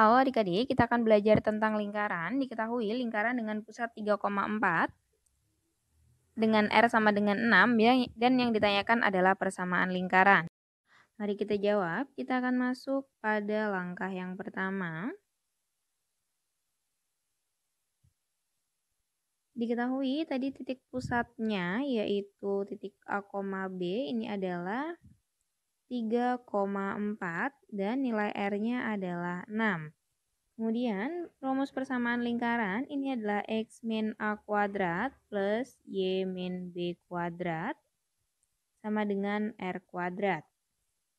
Halo adik-adik, kita akan belajar tentang lingkaran. Diketahui lingkaran dengan pusat 3,4 dengan R sama dengan 6 ya, dan yang ditanyakan adalah persamaan lingkaran. Mari kita jawab. Kita akan masuk pada langkah yang pertama. Diketahui tadi titik pusatnya yaitu titik A, B ini adalah 3,4 dan nilai R-nya adalah 6. Kemudian rumus persamaan lingkaran ini adalah X min A kuadrat plus Y min B kuadrat sama dengan R kuadrat.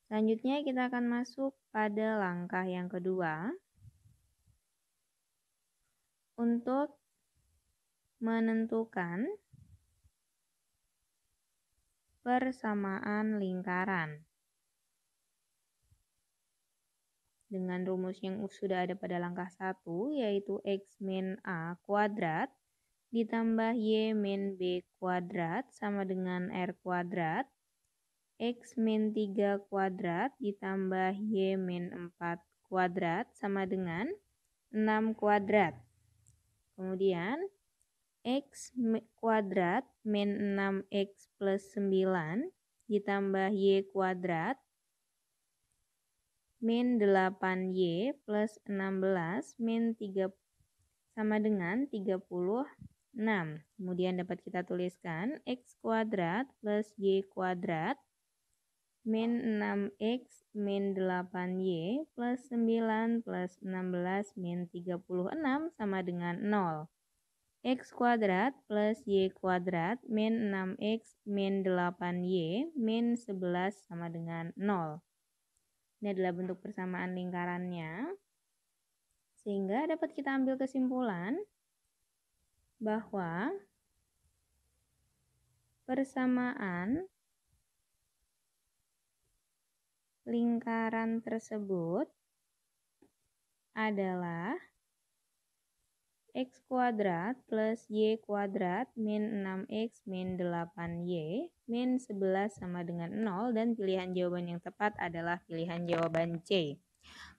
Selanjutnya kita akan masuk pada langkah yang kedua. Untuk menentukan persamaan lingkaran. dengan rumus yang sudah ada pada langkah 1 yaitu X min A kuadrat ditambah Y min B kuadrat sama dengan R kuadrat X min 3 kuadrat ditambah Y min 4 kuadrat sama dengan 6 kuadrat kemudian X kuadrat min 6X plus 9 ditambah Y kuadrat min 8Y plus 16 min 3 sama dengan 36. Kemudian dapat kita tuliskan X kuadrat plus Y kuadrat min 6X min 8Y plus 9 plus 16 min 36 sama dengan 0 x kuadrat plus y kuadrat min 6x min 8y min 11 sama dengan 0. Ini adalah bentuk persamaan lingkarannya. Sehingga dapat kita ambil kesimpulan bahwa persamaan lingkaran tersebut adalah X kuadrat plus Y kuadrat min 6X min 8Y min 11 sama dengan 0 dan pilihan jawaban yang tepat adalah pilihan jawaban C.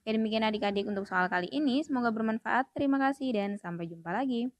Oke demikian adik-adik untuk soal kali ini. Semoga bermanfaat. Terima kasih dan sampai jumpa lagi.